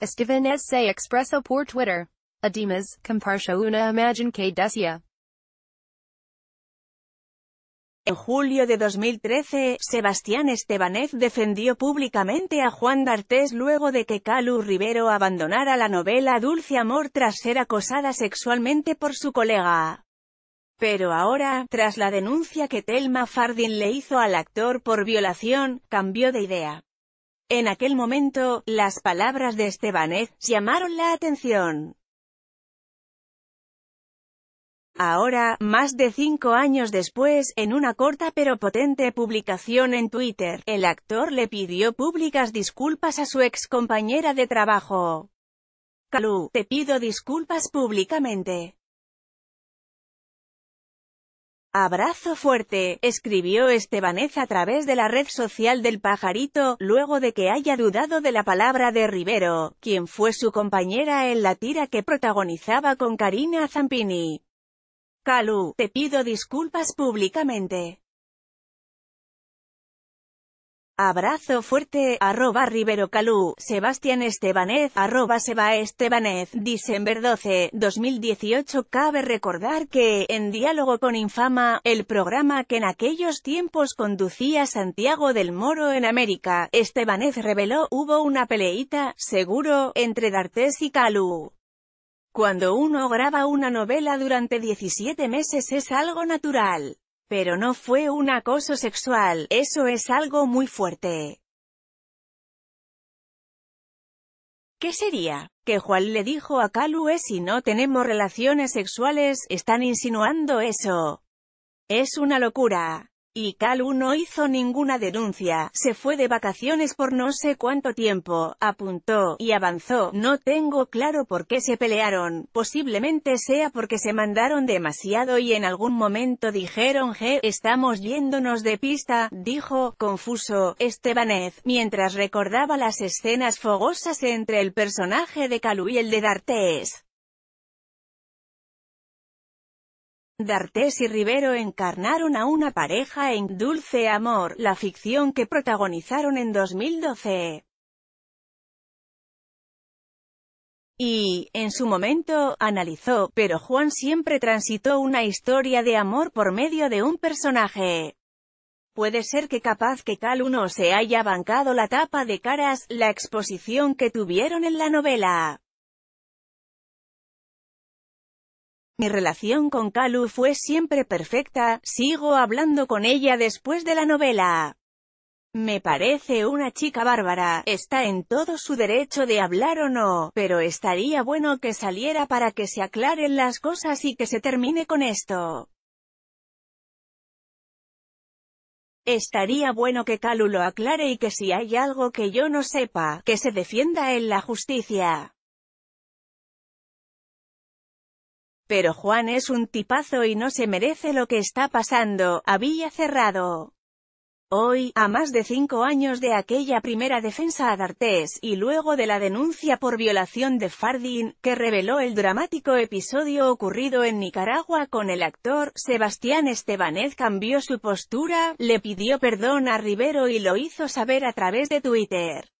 S. se expreso por Twitter. Adimas, comparsa una imagen que decía. En julio de 2013, Sebastián Estebanez defendió públicamente a Juan D'Artes luego de que Calu Rivero abandonara la novela Dulce Amor tras ser acosada sexualmente por su colega. Pero ahora, tras la denuncia que Telma Fardin le hizo al actor por violación, cambió de idea. En aquel momento, las palabras de Estebanez llamaron la atención. Ahora, más de cinco años después, en una corta pero potente publicación en Twitter, el actor le pidió públicas disculpas a su ex compañera de trabajo. Calú, te pido disculpas públicamente. Abrazo fuerte, escribió Estebanez a través de la red social del pajarito, luego de que haya dudado de la palabra de Rivero, quien fue su compañera en la tira que protagonizaba con Karina Zampini. Calu, te pido disculpas públicamente. Abrazo fuerte, arroba Rivero Calú, Sebastián Estebanez, arroba Seba Estebanez, diciembre 12, 2018 Cabe recordar que, en Diálogo con Infama, el programa que en aquellos tiempos conducía Santiago del Moro en América, Estebanez reveló, hubo una peleita, seguro, entre D'Artes y Calú. Cuando uno graba una novela durante 17 meses es algo natural. Pero no fue un acoso sexual, eso es algo muy fuerte. ¿Qué sería? Que Juan le dijo a Calue eh, si no tenemos relaciones sexuales, están insinuando eso. Es una locura y Calu no hizo ninguna denuncia, se fue de vacaciones por no sé cuánto tiempo, apuntó, y avanzó, no tengo claro por qué se pelearon, posiblemente sea porque se mandaron demasiado y en algún momento dijeron «G, estamos yéndonos de pista», dijo, confuso, Estebanez, mientras recordaba las escenas fogosas entre el personaje de Calu y el de D'Artés. D'Artés y Rivero encarnaron a una pareja en Dulce Amor, la ficción que protagonizaron en 2012. Y, en su momento, analizó, pero Juan siempre transitó una historia de amor por medio de un personaje. Puede ser que capaz que tal uno se haya bancado la tapa de caras, la exposición que tuvieron en la novela. Mi relación con Calu fue siempre perfecta, sigo hablando con ella después de la novela. Me parece una chica bárbara, está en todo su derecho de hablar o no, pero estaría bueno que saliera para que se aclaren las cosas y que se termine con esto. Estaría bueno que Calu lo aclare y que si hay algo que yo no sepa, que se defienda en la justicia. Pero Juan es un tipazo y no se merece lo que está pasando, había cerrado. Hoy, a más de cinco años de aquella primera defensa a D'Artés y luego de la denuncia por violación de Fardin, que reveló el dramático episodio ocurrido en Nicaragua con el actor, Sebastián Estebanez cambió su postura, le pidió perdón a Rivero y lo hizo saber a través de Twitter.